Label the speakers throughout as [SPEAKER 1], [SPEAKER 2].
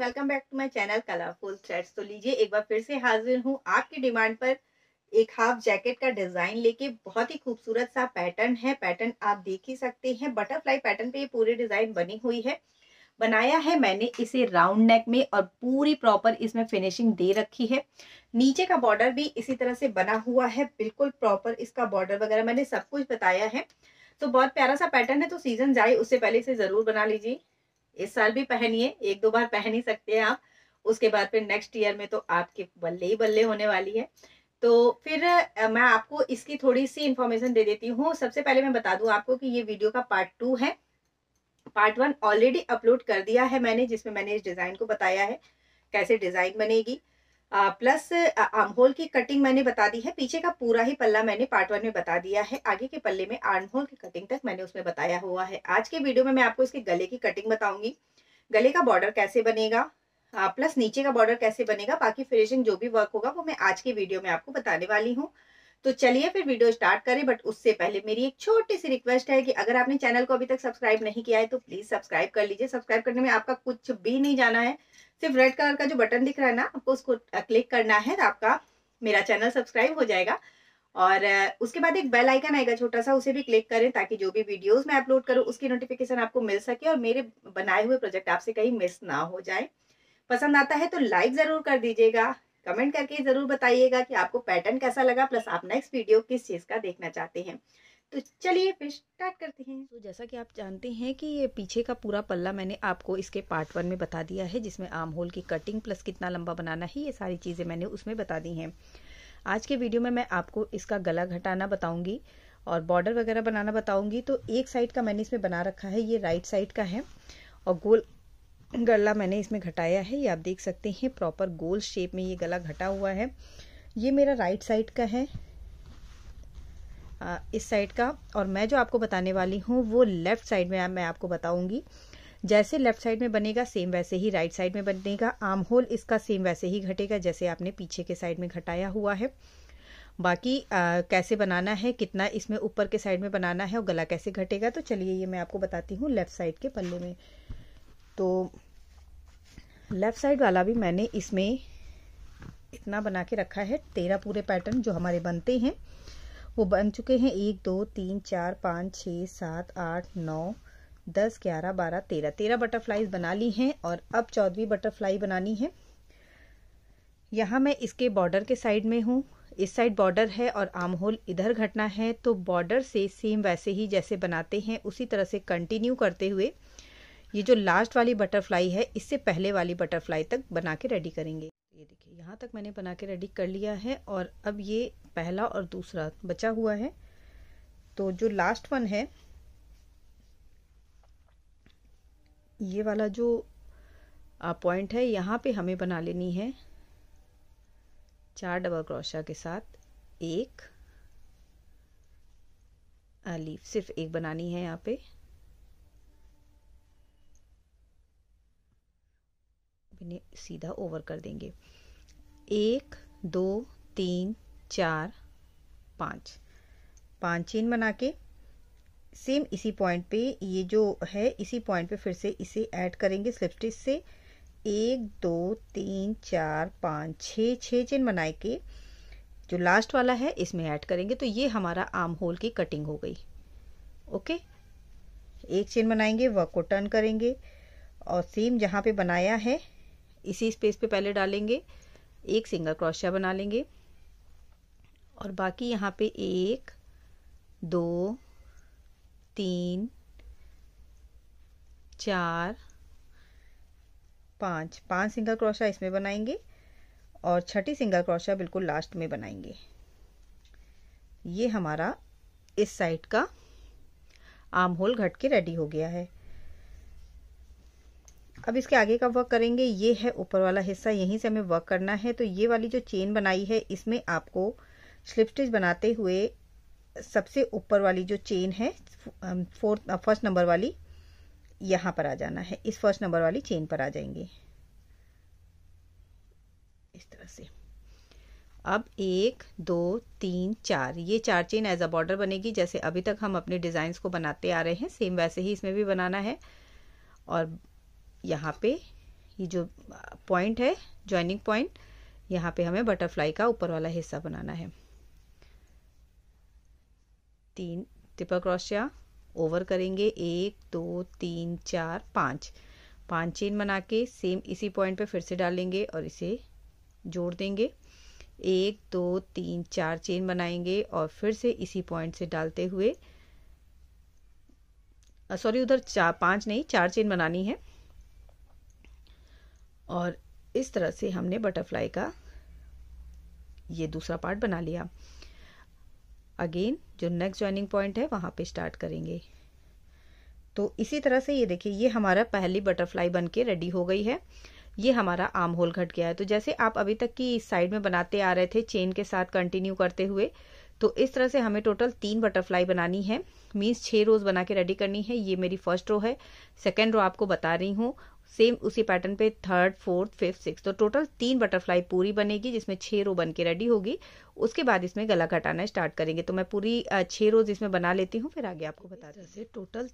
[SPEAKER 1] welcome back to my channel colourful threads तो लीजिए एक बार फिर से हाजिर हूँ आपकी डिमांड पर एक हाफ जैकेट का डिजाइन लेके बहुत ही खूबसूरत सा पैटर्न है पैटर्न आप देख ही सकते हैं बटरफ्लाई पैटर्न पे ये पूरी डिजाइन बनी हुई है बनाया है मैंने इसे राउंड नेक में और पूरी प्रॉपर इसमें फिनिशिंग दे रखी है नीचे का बॉर्डर भी इसी तरह से बना हुआ है बिल्कुल प्रॉपर इसका बॉर्डर वगैरह मैंने सब कुछ बताया है तो बहुत प्यारा सा पैटर्न है तो सीजन जाए उससे पहले इसे जरूर बना लीजिए इस साल भी पहनिए एक दो बार पहन ही सकते हैं आप उसके बाद फिर नेक्स्ट ईयर में तो आपके बल्ले ही बल्ले होने वाली है तो फिर मैं आपको इसकी थोड़ी सी इन्फॉर्मेशन दे देती हूँ सबसे पहले मैं बता दूँ आपको कि ये वीडियो का पार्ट टू है पार्ट वन ऑलरेडी अपलोड कर दिया है मैंने जिसमें मैंने इस डिज़ाइन को बताया है कैसे डिज़ाइन बनेगी प्लस आमहोल की कटिंग मैंने बता दी है पीछे का पूरा ही पल्ला मैंने पार्ट वन में बता दिया है आगे के पल्ले में आर्महोल की कटिंग तक मैंने उसमें बताया हुआ है आज के वीडियो में मैं आपको इसके गले की कटिंग बताऊंगी गले का बॉर्डर कैसे बनेगा प्लस नीचे का बॉर्डर कैसे बनेगा बाकी फिनिशिंग जो भी वर्क होगा वो मैं आज के वीडियो में आपको बताने वाली हूँ तो चलिए फिर वीडियो स्टार्ट करें बट उससे पहले मेरी एक छोटी सी रिक्वेस्ट है कि अगर आपने चैनल को अभी तक सब्सक्राइब नहीं किया है तो प्लीज सब्सक्राइब कर लीजिए सब्सक्राइब करने में आपका कुछ भी नहीं जाना है सिर्फ रेड कलर का जो बटन दिख रहा है ना आपको उसको क्लिक करना है तो आपका मेरा चैनल सब्सक्राइब हो जाएगा और उसके बाद एक बेल आइकन आएगा छोटा सा उसे भी क्लिक करें ताकि जो भी वीडियोस मैं अपलोड करूं उसकी नोटिफिकेशन आपको मिल सके और मेरे बनाए हुए प्रोजेक्ट आपसे कहीं मिस ना हो जाए पसंद आता है तो लाइक ज़रूर कर दीजिएगा कमेंट करके ज़रूर बताइएगा कि आपको पैटर्न कैसा लगा प्लस आप नेक्स्ट वीडियो किस चीज़ का देखना चाहते हैं तो चलिए फिर स्टार्ट करते हैं तो जैसा कि आप जानते हैं कि ये पीछे का पूरा पल्ला मैंने आपको इसके पार्ट वन में बता दिया है जिसमें आम होल की कटिंग प्लस कितना लंबा बनाना है ये सारी चीज़ें मैंने उसमें बता दी हैं आज के वीडियो में मैं आपको इसका गला घटाना बताऊंगी और बॉर्डर वगैरह बनाना बताऊंगी तो एक साइड का मैंने इसमें बना रखा है ये राइट साइड का है और गोल गला मैंने इसमें घटाया है ये आप देख सकते हैं प्रॉपर गोल शेप में ये गला घटा हुआ है ये मेरा राइट साइड का है इस साइड का और मैं जो आपको बताने वाली हूँ वो लेफ़्ट साइड में मैं आपको बताऊँगी जैसे लेफ़्ट साइड में बनेगा सेम वैसे ही राइट साइड में बनेगा आर्म होल इसका सेम वैसे ही घटेगा जैसे आपने पीछे के साइड में घटाया हुआ है बाकी आ, कैसे बनाना है कितना इसमें ऊपर के साइड में बनाना है और गला कैसे घटेगा तो चलिए ये मैं आपको बताती हूँ लेफ़्ट साइड के पल्ले में तो लेफ़्ट साइड वाला भी मैंने इसमें इतना बना के रखा है तेरह पूरे पैटर्न जो हमारे बनते हैं वो बन चुके हैं एक दो तीन चार पाँच छः सात आठ नौ दस ग्यारह बारह तेरह तेरह बटरफ्लाईज बना ली हैं और अब चौदहवीं बटरफ्लाई बनानी है यहाँ मैं इसके बॉर्डर के साइड में हूँ इस साइड बॉर्डर है और आम होल इधर घटना है तो बॉर्डर से सेम वैसे ही जैसे बनाते हैं उसी तरह से कंटिन्यू करते हुए ये जो लास्ट वाली बटरफ्लाई है इससे पहले वाली बटरफ्लाई तक बना के रेडी करेंगे ये देखिए यहाँ तक मैंने बना के रेडी कर लिया है और अब ये पहला और दूसरा बचा हुआ है तो जो लास्ट वन है ये वाला जो पॉइंट है यहाँ पे हमें बना लेनी है चार डबल क्रोशा के साथ एक लीफ सिर्फ एक बनानी है यहाँ पे सीधा ओवर कर देंगे एक दो तीन चार पाँच पाँच चेन बना के सेम इसी पॉइंट पे ये जो है इसी पॉइंट पे फिर से इसे ऐड करेंगे स्लिप स्टिच से एक दो तीन चार पाँच छः छः चेन बनाए के जो लास्ट वाला है इसमें ऐड करेंगे तो ये हमारा आर्म होल की कटिंग हो गई ओके एक चेन बनाएंगे वर्क को टर्न करेंगे और सेम जहाँ पे बनाया है इसी स्पेस पे पहले डालेंगे एक सिंगल क्रोशिया बना लेंगे और बाकी यहाँ पे एक दो तीन चार पाँच पांच सिंगल क्रोशिया इसमें बनाएंगे और छठी सिंगल क्रोशिया बिल्कुल लास्ट में बनाएंगे ये हमारा इस साइड का आम होल घट के रेडी हो गया है अब इसके आगे का वर्क करेंगे ये है ऊपर वाला हिस्सा यहीं से हमें वर्क करना है तो ये वाली जो चेन बनाई है इसमें आपको स्लिप स्टिच बनाते हुए सबसे ऊपर वाली जो चेन है फोर्थ फर्स्ट नंबर वाली यहाँ पर आ जाना है इस फर्स्ट नंबर वाली चेन पर आ जाएंगे इस तरह से अब एक दो तीन चार ये चार चेन एज अ बॉर्डर बनेगी जैसे अभी तक हम अपने डिजाइन को बनाते आ रहे हैं सेम वैसे ही इसमें भी बनाना है और यहाँ पे ये जो पॉइंट है ज्वाइनिंग पॉइंट यहाँ पे हमें बटरफ्लाई का ऊपर वाला हिस्सा बनाना है तीन ट्रिपल क्रोशिया ओवर करेंगे एक दो तीन चार पाँच पांच चेन बना के सेम इसी पॉइंट पे फिर से डालेंगे और इसे जोड़ देंगे एक दो तीन चार चेन बनाएंगे और फिर से इसी पॉइंट से डालते हुए सॉरी उधर चार पांच नहीं चार चेन बनानी है और इस तरह से हमने बटरफ्लाई का ये दूसरा पार्ट बना लिया अगेन जो नेक्स्ट ज्वाइनिंग पॉइंट है वहाँ पे स्टार्ट करेंगे तो इसी तरह से ये देखिए ये हमारा पहली बटरफ्लाई बन के रेडी हो गई है ये हमारा आम होल घट गया है तो जैसे आप अभी तक की इस साइड में बनाते आ रहे थे चेन के साथ कंटिन्यू करते हुए तो इस तरह से हमें टोटल तीन बटरफ्लाई बनानी है मीन्स छः रोज़ बना के रेडी करनी है ये मेरी फर्स्ट रो है सेकेंड रो आपको बता रही हूँ सेम उसी पैटर्न पे थर्ड फोर्थ फिफ्थ सिक्स तो टोटल तीन बटरफ्लाई पूरी बनेगी जिसमें छह रो बन के रेडी होगी उसके बाद इसमें गला घटाना स्टार्ट करेंगे तो मैं पूरी छह रोज इसमें बना लेती हूँ फिर आगे आपको बता दें टोटल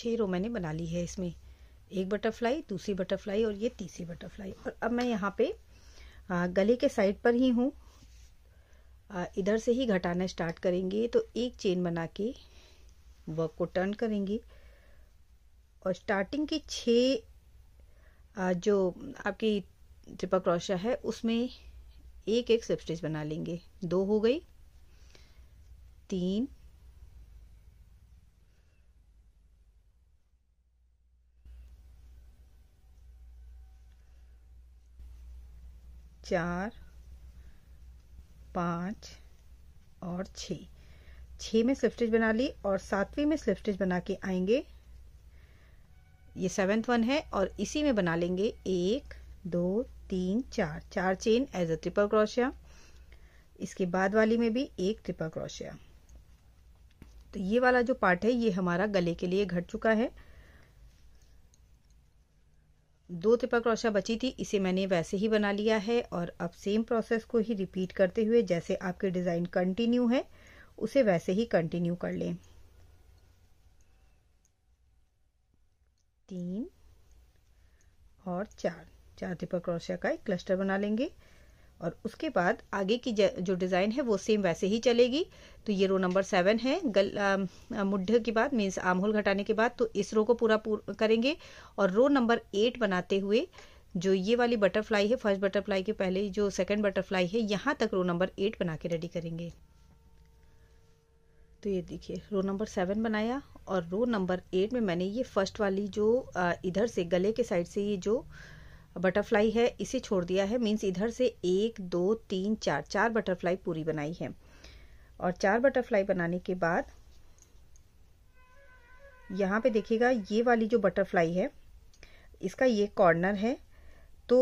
[SPEAKER 1] छह रो मैंने बना ली है इसमें एक बटरफ्लाई दूसरी बटरफ्लाई और ये तीसरी बटरफ्लाई और अब मैं यहाँ पे गले के साइड पर ही हूँ इधर से ही घटाना स्टार्ट करेंगे तो एक चेन बना के वर्क को टर्न करेंगे और स्टार्टिंग की छः जो आपकी ट्रिपल क्रोशिया है उसमें एक एक स्लिप स्टिच बना लेंगे दो हो गई तीन चार पाँच और छः छः में स्लिप स्टिच बना ली और सातवीं में स्लिप स्टिच बना के आएंगे ये सेवेंथ वन है और इसी में बना लेंगे एक दो तीन चार चार chain as a triple crochet इसके बाद वाली में भी एक ट्रिपल क्रोशिया तो ये वाला जो पार्ट है ये हमारा गले के लिए घट चुका है दो त्रिपल क्रोशिया बची थी इसे मैंने वैसे ही बना लिया है और अब सेम प्रोसेस को ही रिपीट करते हुए जैसे आपके डिज़ाइन कंटिन्यू है उसे वैसे ही कंटिन्यू कर लें तीन और चार चार ट्रिपल क्रोशिया का एक क्लस्टर बना लेंगे और उसके बाद आगे की जो डिज़ाइन है वो सेम वैसे ही चलेगी तो ये रो नंबर सेवन है गल मुढ़ के बाद मीन्स आम होल घटाने के बाद तो इस रो को पूरा पूर, करेंगे और रो नंबर एट बनाते हुए जो ये वाली बटरफ्लाई है फर्स्ट बटरफ्लाई के पहले जो सेकंड बटरफ्लाई है यहाँ तक रो नंबर एट बना के रेडी करेंगे तो ये देखिए रो नंबर सेवन बनाया और रो नंबर एट में मैंने ये फर्स्ट वाली जो इधर से गले के साइड से ये जो बटरफ्लाई है इसे छोड़ दिया है मीन्स इधर से एक दो तीन चार चार बटरफ्लाई पूरी बनाई है और चार बटरफ्लाई बनाने के बाद यहाँ पे देखिएगा ये वाली जो बटरफ्लाई है इसका ये कॉर्नर है तो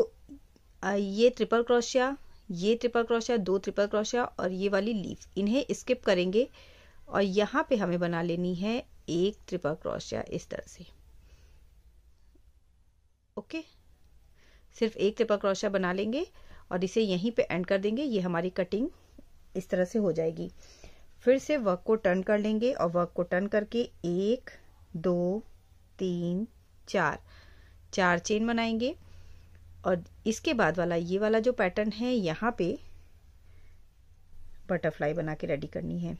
[SPEAKER 1] ये ट्रिपल क्रोशिया ये ट्रिपल क्रोशिया दो ट्रिपल क्रोशिया और ये वाली लीफ इन्हें स्किप करेंगे और यहाँ पे हमें बना लेनी है एक ट्रिपल क्रोशिया इस तरह से ओके सिर्फ एक ट्रिपल क्रोशिया बना लेंगे और इसे यहीं पे एंड कर देंगे ये हमारी कटिंग इस तरह से हो जाएगी फिर से वर्क को टर्न कर लेंगे और वर्क को टर्न करके एक दो तीन चार चार चेन बनाएंगे और इसके बाद वाला ये वाला जो पैटर्न है यहाँ पे बटरफ्लाई बना के रेडी करनी है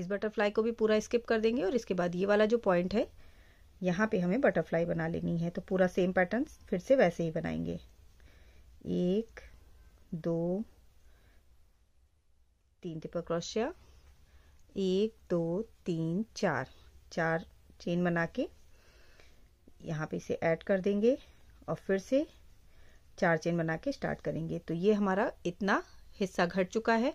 [SPEAKER 1] इस बटरफ्लाई को भी पूरा स्किप कर देंगे और इसके बाद ये वाला जो पॉइंट है यहाँ पे हमें बटरफ्लाई बना लेनी है तो पूरा सेम पैटर्न फिर से वैसे ही बनाएंगे एक दो तीन टिपर क्रोशिया एक दो तीन चार चार चेन बना के यहाँ पे इसे ऐड कर देंगे और फिर से चार चेन बना के स्टार्ट करेंगे तो ये हमारा इतना हिस्सा घट चुका है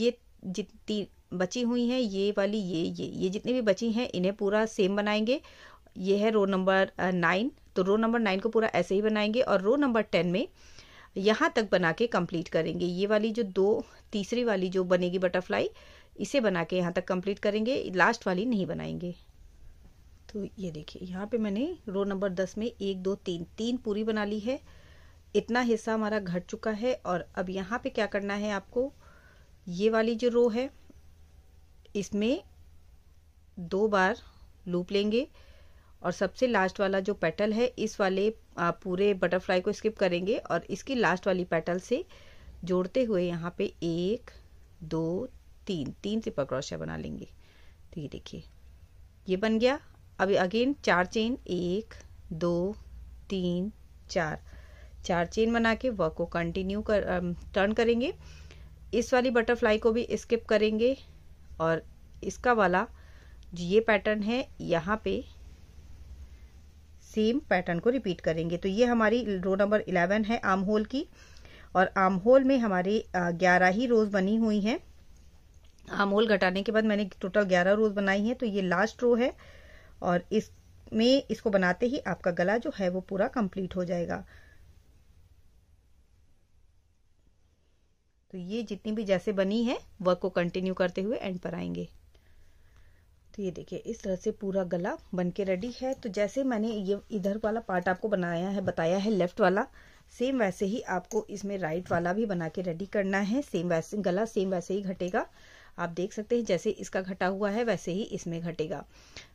[SPEAKER 1] ये जितनी बची हुई हैं ये वाली ये ये ये जितनी भी बची हैं इन्हें पूरा सेम बनाएंगे ये है रो नंबर नाइन तो रो नंबर नाइन को पूरा ऐसे ही बनाएंगे और रो नंबर टेन में यहाँ तक बना के कम्प्लीट करेंगे ये वाली जो दो तीसरी वाली जो बनेगी बटरफ्लाई इसे बना के यहाँ तक कम्प्लीट करेंगे लास्ट वाली नहीं बनाएंगे तो ये देखिए यहाँ पे मैंने रो नंबर दस में एक दो तीन तीन पूरी बना ली है इतना हिस्सा हमारा घट चुका है और अब यहाँ पे क्या करना है आपको ये वाली जो रो है इसमें दो बार लूप लेंगे और सबसे लास्ट वाला जो पेटल है इस वाले पूरे बटरफ्लाई को स्किप करेंगे और इसकी लास्ट वाली पेटल से जोड़ते हुए यहाँ पे एक दो तीन तीन ट्रिपल क्रोशिया बना लेंगे तो ये देखिए ये बन गया अब अगेन चार चेन एक दो तीन चार चार चेन बना के वर्क को कंटिन्यू कर टर्न um, करेंगे इस वाली बटरफ्लाई को भी स्किप करेंगे और इसका वाला जो ये पैटर्न है यहाँ पे सेम पैटर्न को रिपीट करेंगे तो ये हमारी रो नंबर इलेवन है आम होल की और आम होल में हमारे ग्यारह ही रोज बनी हुई हैं आम होल घटाने के बाद मैंने टोटल ग्यारह रोज बनाई है तो ये लास्ट रो है और इसमें इसको बनाते ही आपका गला जो है वो पूरा कंप्लीट हो जाएगा तो ये जितनी भी जैसे बनी है वर्क को कंटिन्यू करते हुए एंड पर आएंगे तो ये देखिए इस तरह से पूरा गला बन के रेडी है तो जैसे मैंने ये इधर वाला पार्ट आपको बनाया है बताया है लेफ्ट वाला सेम वैसे ही आपको इसमें राइट वाला भी बना के रेडी करना है सेम वैसे गला सेम वैसे ही घटेगा आप देख सकते हैं जैसे इसका घटा हुआ है वैसे ही इसमें घटेगा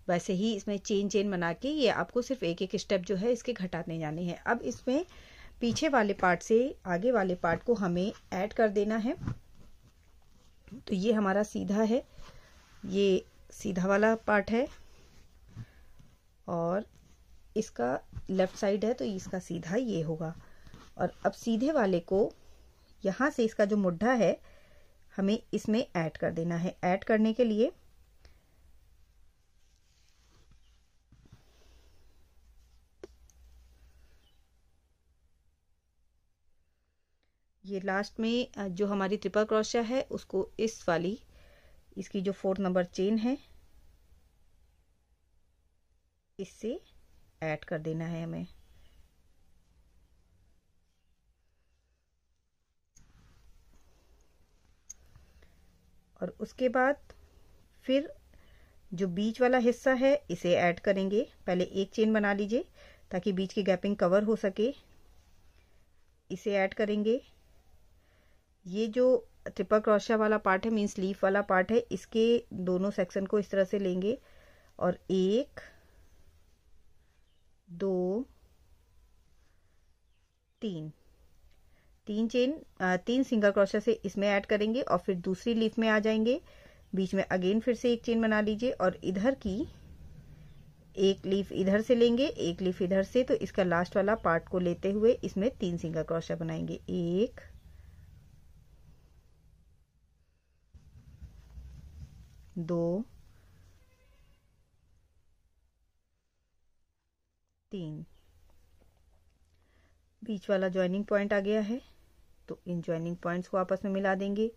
[SPEAKER 1] वैसे ही इसमें चेन चेन बना के ये आपको सिर्फ एक एक स्टेप जो है इसके घटाने जाने हैं अब इसमें पीछे वाले पार्ट से आगे वाले पार्ट को हमें ऐड कर देना है तो ये हमारा सीधा है ये सीधा वाला पार्ट है और इसका लेफ़्ट साइड है तो इसका सीधा ये होगा और अब सीधे वाले को यहाँ से इसका जो मुड्ढा है हमें इसमें ऐड कर देना है ऐड करने के लिए ये लास्ट में जो हमारी ट्रिपल क्रोशिया है उसको इस वाली इसकी जो फोर्थ नंबर चेन है इससे ऐड कर देना है हमें और उसके बाद फिर जो बीच वाला हिस्सा है इसे ऐड करेंगे पहले एक चेन बना लीजिए ताकि बीच की गैपिंग कवर हो सके इसे ऐड करेंगे ये जो ट्रिपल क्रोशिया वाला पार्ट है मीन स्लीव वाला पार्ट है इसके दोनों सेक्शन को इस तरह से लेंगे और एक दो तीन तीन चेन तीन सिंगल क्रोशिया से इसमें ऐड करेंगे और फिर दूसरी लीफ में आ जाएंगे बीच में अगेन फिर से एक चेन बना लीजिए और इधर की एक लीफ इधर से लेंगे एक लीफ इधर से तो इसका लास्ट वाला पार्ट को लेते हुए इसमें तीन सिंगल क्रोशिया बनाएंगे एक दो तीन बीच वाला ज्वाइनिंग पॉइंट आ गया है तो इन ज्वाइनिंग पॉइंट्स को आपस में मिला देंगे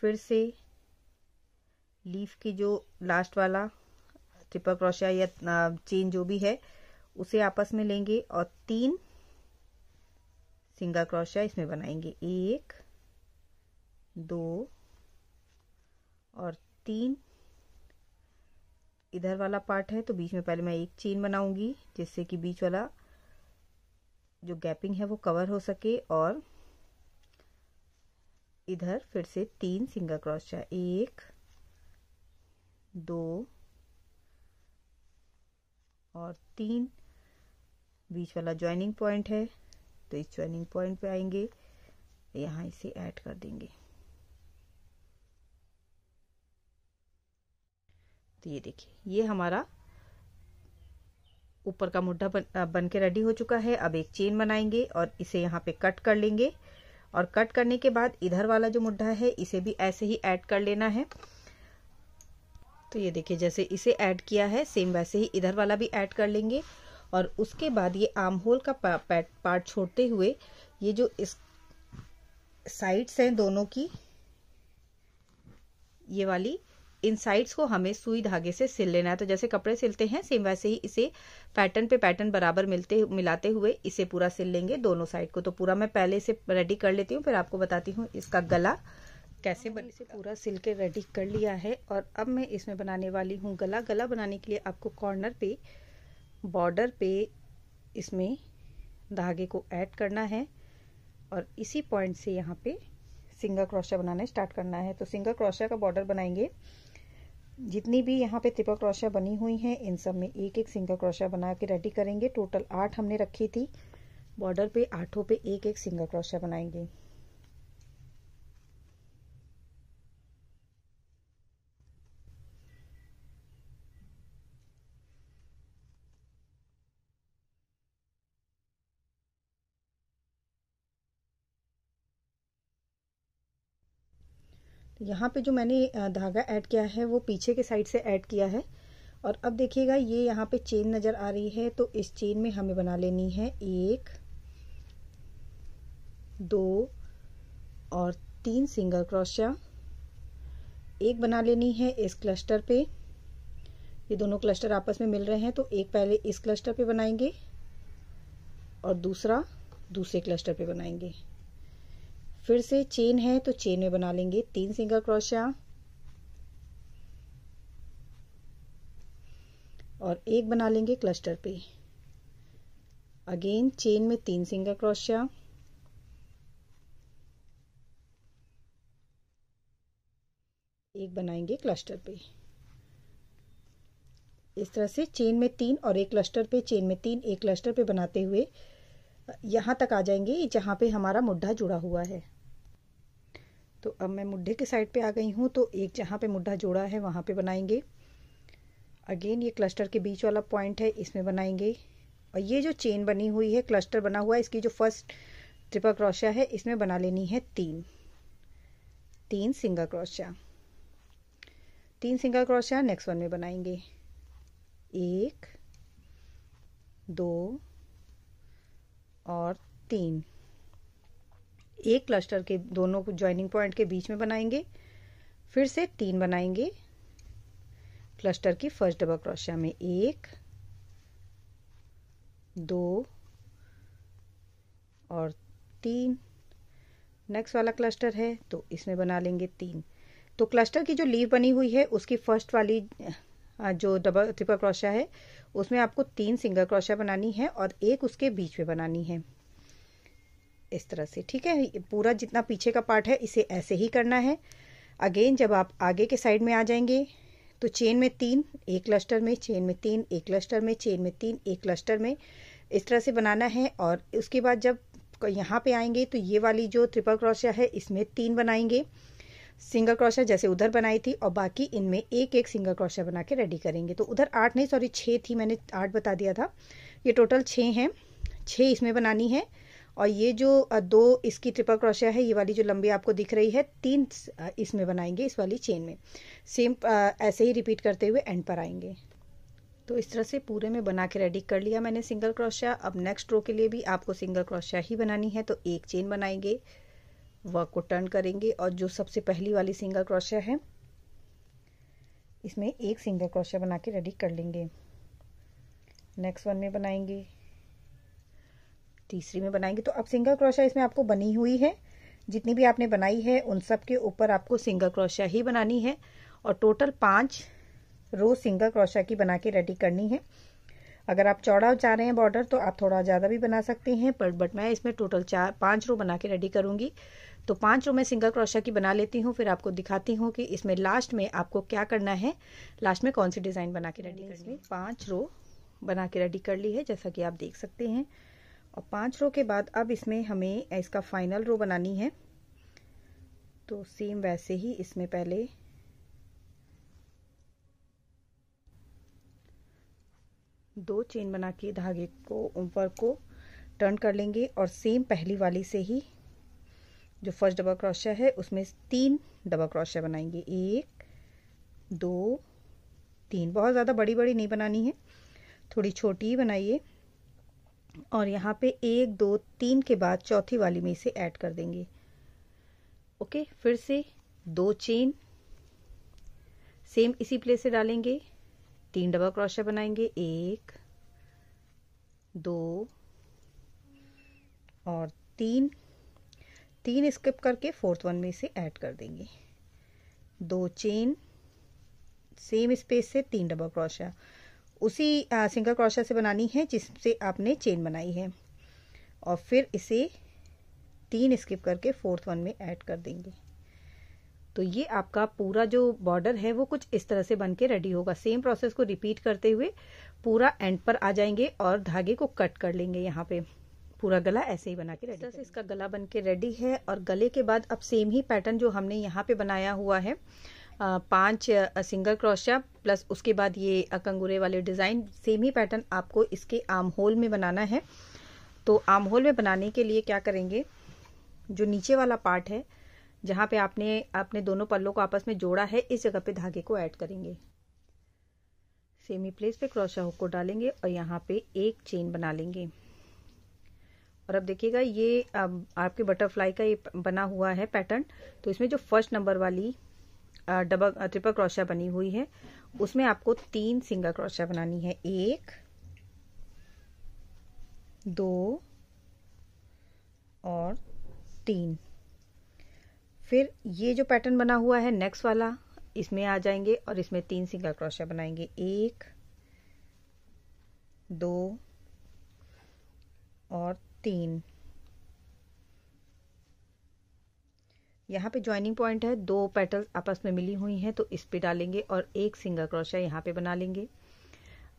[SPEAKER 1] फिर से लीफ की जो लास्ट वाला ट्रिपल क्रोशिया या चेन जो भी है उसे आपस में लेंगे और तीन सिंगल क्रोशिया इसमें बनाएंगे एक दो और तीन इधर वाला पार्ट है तो बीच में पहले मैं एक चेन बनाऊंगी जिससे कि बीच वाला जो गैपिंग है वो कवर हो सके और इधर फिर से तीन सिंगल चाहे एक दो और तीन बीच वाला ज्वाइनिंग पॉइंट है तो इस ज्वाइनिंग पॉइंट पे आएंगे यहाँ इसे ऐड कर देंगे तो ये देखिए ये हमारा ऊपर का मुड्ढा बन, बन के रेडी हो चुका है अब एक चेन बनाएंगे और इसे यहाँ पे कट कर लेंगे और कट करने के बाद इधर वाला जो मुड्ढा है इसे भी ऐसे ही ऐड कर लेना है तो ये देखिए जैसे इसे ऐड किया है सेम वैसे ही इधर वाला भी ऐड कर लेंगे और उसके बाद ये आर्म होल का पा, पैट पार्ट छोड़ते हुए ये जो इस साइड्स हैं दोनों की ये वाली इन साइड्स को हमें सुई धागे से सिल लेना है तो जैसे कपड़े सिलते हैं सेम वैसे ही इसे पैटर्न पे पैटर्न बराबर मिलते मिलाते हुए इसे पूरा सिल लेंगे दोनों साइड को तो पूरा मैं पहले इसे रेडी कर लेती हूँ फिर आपको बताती हूँ इसका गला कैसे हाँ, बने इसे पूरा सिल के रेडी कर लिया है और अब मैं इसमें बनाने वाली हूँ गला गला बनाने के लिए आपको कॉर्नर पे बॉर्डर पे इसमें धागे को ऐड करना है और इसी पॉइंट से यहाँ पे सिंगल क्रोशा बनाना स्टार्ट करना है तो सिंगल क्रोशा का बॉर्डर बनाएंगे जितनी भी यहाँ पे त्रिपल क्रोशा बनी हुई हैं इन सब में एक एक सिंगल क्रोशा बना के रेडी करेंगे टोटल आठ हमने रखी थी बॉर्डर पे आठों पे एक एक सिंगल क्रोशा बनाएंगे यहाँ पे जो मैंने धागा ऐड किया है वो पीछे के साइड से ऐड किया है और अब देखिएगा ये यहाँ पे चेन नज़र आ रही है तो इस चेन में हमें बना लेनी है एक दो और तीन सिंगल क्रोशिया एक बना लेनी है इस क्लस्टर पे ये दोनों क्लस्टर आपस में मिल रहे हैं तो एक पहले इस क्लस्टर पे बनाएंगे और दूसरा दूसरे क्लस्टर पे बनाएंगे फिर से चेन है तो चेन में बना लेंगे तीन सिंगल क्रोशिया और एक बना लेंगे क्लस्टर पे अगेन चेन में तीन सिंगल क्रोशिया एक बनाएंगे क्लस्टर पे इस तरह से चेन में तीन और एक क्लस्टर पे चेन में तीन एक क्लस्टर पे बनाते हुए यहाँ तक आ जाएंगे जहाँ पे हमारा मुड्ढा जुड़ा हुआ है तो अब मैं मुड्ढे के साइड पे आ गई हूँ तो एक जहाँ पे मुड्ढा जोड़ा है वहाँ पे बनाएंगे अगेन ये क्लस्टर के बीच वाला पॉइंट है इसमें बनाएंगे और ये जो चेन बनी हुई है क्लस्टर बना हुआ है इसकी जो फर्स्ट ट्रिपल क्रोशिया है इसमें बना लेनी है तीन तीन सिंगल क्रोशिया तीन सिंगल क्रोशिया नेक्स्ट वन में बनाएंगे एक दो और तीन एक क्लस्टर के दोनों को ज्वाइनिंग पॉइंट के बीच में बनाएंगे फिर से तीन बनाएंगे क्लस्टर की फर्स्ट डबल क्रोशिया में एक दो और तीन नेक्स्ट वाला क्लस्टर है तो इसमें बना लेंगे तीन तो क्लस्टर की जो लीव बनी हुई है उसकी फर्स्ट वाली जो डबल ट्रिपल क्रोशिया है उसमें आपको तीन सिंगल क्रोशिया बनानी है और एक उसके बीच में बनानी है इस तरह से ठीक है पूरा जितना पीछे का पार्ट है इसे ऐसे ही करना है अगेन जब आप आगे के साइड में आ जाएंगे तो चेन में तीन एक क्लस्टर में चेन में तीन एक क्लस्टर में चेन में तीन एक क्लस्टर में इस तरह से बनाना है और उसके बाद जब यहाँ पे आएंगे तो ये वाली जो ट्रिपल क्रोशिया है इसमें तीन बनाएंगे सिंगल क्रोशिया जैसे उधर बनाई थी और बाकी इनमें एक एक सिंगल क्रोशिया बना के रेडी करेंगे तो उधर आठ नहीं सॉरी छः थी मैंने आठ बता दिया था ये टोटल छः हैं छः इसमें बनानी है और ये जो दो इसकी ट्रिपल क्रोशिया है ये वाली जो लंबी आपको दिख रही है तीन इसमें बनाएंगे इस वाली चेन में सेम ऐसे ही रिपीट करते हुए एंड पर आएंगे तो इस तरह से पूरे में बना के रेडी कर लिया मैंने सिंगल क्रोशिया अब नेक्स्ट रो के लिए भी आपको सिंगल क्रोशिया ही बनानी है तो एक चेन बनाएंगे वर्क को टर्न करेंगे और जो सबसे पहली वाली सिंगल क्रोशिया है इसमें एक सिंगल क्रोशिया बना के रेडी कर लेंगे नेक्स्ट वन में बनाएंगे तीसरी में बनाएंगे तो अब सिंगल क्रोशा इसमें आपको बनी हुई है जितनी भी आपने बनाई है उन सब के ऊपर आपको सिंगल क्रोशिया ही बनानी है और टोटल पांच रो सिंगल क्रोशा की बना के रेडी करनी है अगर आप चौड़ा चाह रहे हैं बॉर्डर तो आप थोड़ा ज़्यादा भी बना सकते हैं पर बट मैं इसमें टोटल चार पाँच रो बना के रेडी करूँगी तो पाँच रो मैं सिंगल क्रोशा की बना लेती हूँ फिर आपको दिखाती हूँ कि इसमें लास्ट में आपको क्या करना है लास्ट में कौन सी डिज़ाइन बना के रेडी करनी है पाँच रो बना के रेडी कर ली है जैसा कि आप देख सकते हैं और पांच रो के बाद अब इसमें हमें इसका फाइनल रो बनानी है तो सेम वैसे ही इसमें पहले दो चेन बना के धागे को ऊपर को टर्न कर लेंगे और सेम पहली वाली से ही जो फर्स्ट डबल क्रोशिया है उसमें तीन डबल क्रोशिया बनाएंगे एक दो तीन बहुत ज़्यादा बड़ी बड़ी नहीं बनानी है थोड़ी छोटी ही बनाइए और यहाँ पे एक दो तीन के बाद चौथी वाली में इसे ऐड कर देंगे ओके फिर से दो चेन सेम इसी प्लेस से डालेंगे तीन डबल क्रोशे बनाएंगे एक दो और तीन तीन स्किप करके फोर्थ वन में इसे ऐड कर देंगे दो चेन सेम स्पेस से तीन डबल क्रोशा उसी सिंगल क्रोशिया से बनानी है जिससे आपने चेन बनाई है और फिर इसे तीन स्किप करके फोर्थ वन में ऐड कर देंगे तो ये आपका पूरा जो बॉर्डर है वो कुछ इस तरह से बन के रेडी होगा सेम प्रोसेस को रिपीट करते हुए पूरा एंड पर आ जाएंगे और धागे को कट कर लेंगे यहाँ पे पूरा गला ऐसे ही बना के रेडी इस इसका गला बन के रेडी है और गले के बाद अब सेम ही पैटर्न जो हमने यहाँ पे बनाया हुआ है पांच सिंगल क्रोशिया प्लस उसके बाद ये कंगूरे वाले डिज़ाइन सेम ही पैटर्न आपको इसके आम होल में बनाना है तो आम होल में बनाने के लिए क्या करेंगे जो नीचे वाला पार्ट है जहाँ पे आपने अपने दोनों पल्लों को आपस में जोड़ा है इस जगह पे धागे को ऐड करेंगे सेमी प्लेस पे क्रोशिया हुक को डालेंगे और यहाँ पे एक चेन बना लेंगे और अब देखिएगा ये अब आपके बटरफ्लाई का ये बना हुआ है पैटर्न तो इसमें जो फर्स्ट नंबर वाली डबल ट्रिपल क्रोशिया बनी हुई है उसमें आपको तीन सिंगल क्रोशिया बनानी है एक दो और तीन फिर ये जो पैटर्न बना हुआ है नेक्स्ट वाला इसमें आ जाएंगे और इसमें तीन सिंगल क्रोशिया बनाएंगे एक दो और तीन यहाँ पे ज्वाइनिंग पॉइंट है दो पेटल्स आपस में मिली हुई हैं तो इस पे डालेंगे और एक सिंगल क्रोशा यहाँ पे बना लेंगे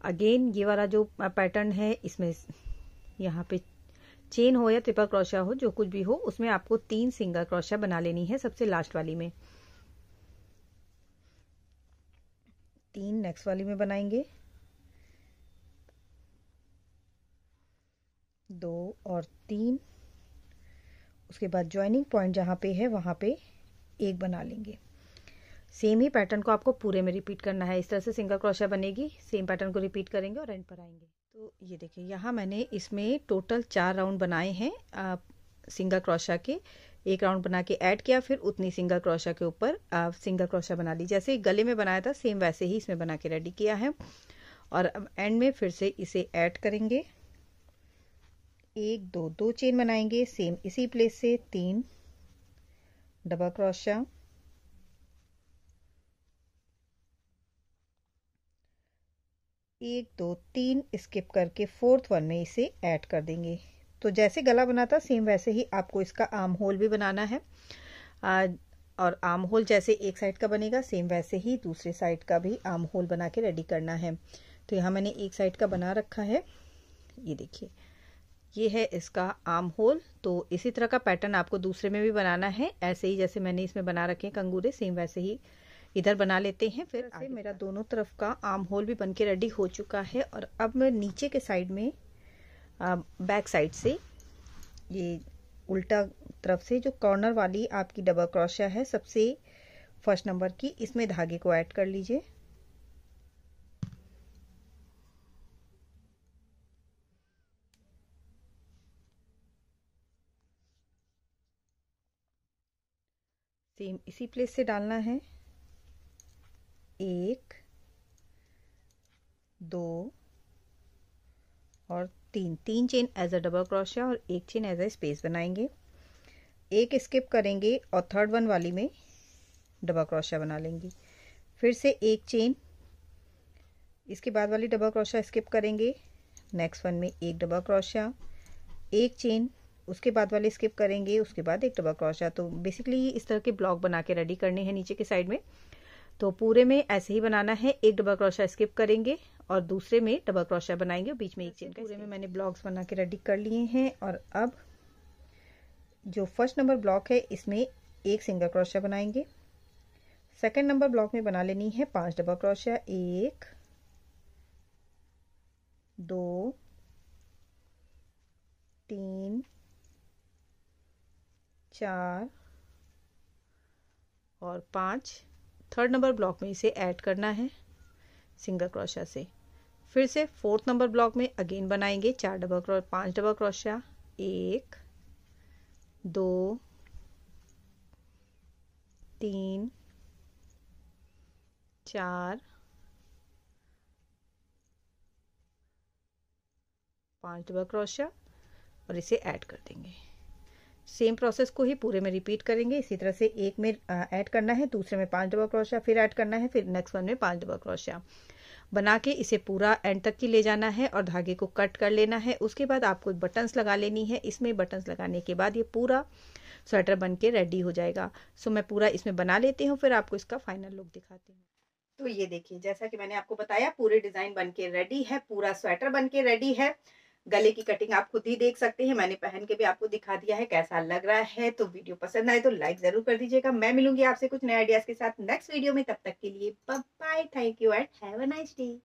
[SPEAKER 1] अगेन ये वाला जो पैटर्न है इसमें यहाँ पे चेन हो या ट्रिपल क्रोशिया हो जो कुछ भी हो उसमें आपको तीन सिंगल क्रोशा बना लेनी है सबसे लास्ट वाली में तीन नेक्स्ट वाली में बनाएंगे दो और तीन उसके बाद ज्वाइनिंग पॉइंट जहाँ पे है वहाँ पे एक बना लेंगे सेम ही पैटर्न को आपको पूरे में रिपीट करना है इस तरह से सिंगल क्रोशा बनेगी सेम पैटर्न को रिपीट करेंगे और एंड पर आएंगे तो ये देखिए यहाँ मैंने इसमें टोटल चार राउंड बनाए हैं आप सिंगल क्रोशिया के एक राउंड बना के ऐड किया फिर उतनी सिंगल क्रोशिया के ऊपर आप सिंगल क्रोशिया बना ली जैसे गले में बनाया था सेम वैसे ही इसमें बना के रेडी किया है और अब एंड में फिर से इसे ऐड करेंगे एक दो दो चेन बनाएंगे सेम इसी प्लेस से तीन डबल क्रोशिया एक दो तीन स्किप करके फोर्थ वन में इसे ऐड कर देंगे तो जैसे गला बना था सेम वैसे ही आपको इसका आर्म होल भी बनाना है आ, और आर्म होल जैसे एक साइड का बनेगा सेम वैसे ही दूसरे साइड का भी आर्म होल बना के रेडी करना है तो यहाँ मैंने एक साइड का बना रखा है ये देखिए ये है इसका आर्म होल तो इसी तरह का पैटर्न आपको दूसरे में भी बनाना है ऐसे ही जैसे मैंने इसमें बना रखे हैं कंगूरे सेम वैसे ही इधर बना लेते हैं फिर आगे मेरा दोनों तरफ का आर्म होल भी बनके रेडी हो चुका है और अब मैं नीचे के साइड में आ, बैक साइड से ये उल्टा तरफ से जो कॉर्नर वाली आपकी डबल क्रोशिया है सबसे फर्स्ट नंबर की इसमें धागे को ऐड कर लीजिए सेम इसी प्लेस से डालना है एक दो और तीन तीन chain as a double crochet और एक चेन एज अ स्पेस बनाएंगे एक स्किप करेंगे और थर्ड वन वाली में डबल क्रोशिया बना लेंगे फिर से एक चेन इसके बाद वाली डबल क्रोशिया स्किप करेंगे नेक्स्ट वन में एक डबल क्रोशिया एक चेन उसके बाद वाले स्किप करेंगे उसके बाद एक डबल क्रोशा तो बेसिकली इस तरह के ब्लॉक बना के रेडी करने हैं नीचे के साइड में तो पूरे में ऐसे ही बनाना है एक डबल क्रोशा स्किप करेंगे और दूसरे में डबल क्रोशा बनाएंगे और बीच में एक चेन पूरे में मैंने ब्लॉक्स बना के रेडी कर लिए हैं और अब जो फर्स्ट नंबर ब्लॉक है इसमें एक सिंगल क्रोशा बनाएंगे सेकेंड नंबर ब्लॉक में बना लेनी है पांच डबल क्रोशा एक दो तीन चार और पाँच थर्ड नंबर ब्लॉक में इसे ऐड करना है सिंगल क्रोशिया से फिर से फोर्थ नंबर ब्लॉक में अगेन बनाएंगे चार डबल क्रॉ पाँच डबल क्रोशिया एक दो तीन चार पाँच डबल क्रोशिया और इसे ऐड कर देंगे सेम प्रोसेस को ही पूरे में रिपीट करेंगे इसी तरह से एक में ऐड करना है दूसरे में पांच डबल क्रोशिया फिर ऐड करना है फिर नेक्स्ट वन में पांच डबल क्रोशिया बना के इसे पूरा एंड तक की ले जाना है और धागे को कट कर लेना है उसके बाद आपको बटन्स लगा लेनी है इसमें बटन्स लगाने के बाद ये पूरा स्वेटर बन के रेडी हो जाएगा सो मैं पूरा इसमें बना लेती हूँ फिर आपको इसका फाइनल लुक दिखाती हूँ तो ये देखिए जैसा कि मैंने आपको बताया पूरे डिजाइन बन के रेडी है पूरा स्वेटर बन के रेडी है गले की कटिंग आप खुद ही देख सकते हैं मैंने पहन के भी आपको दिखा दिया है कैसा लग रहा है तो वीडियो पसंद आए तो लाइक जरूर कर दीजिएगा मैं मिलूंगी आपसे कुछ नए आइडियाज के साथ नेक्स्ट वीडियो में तब तक के लिए bye thank you and have a nice day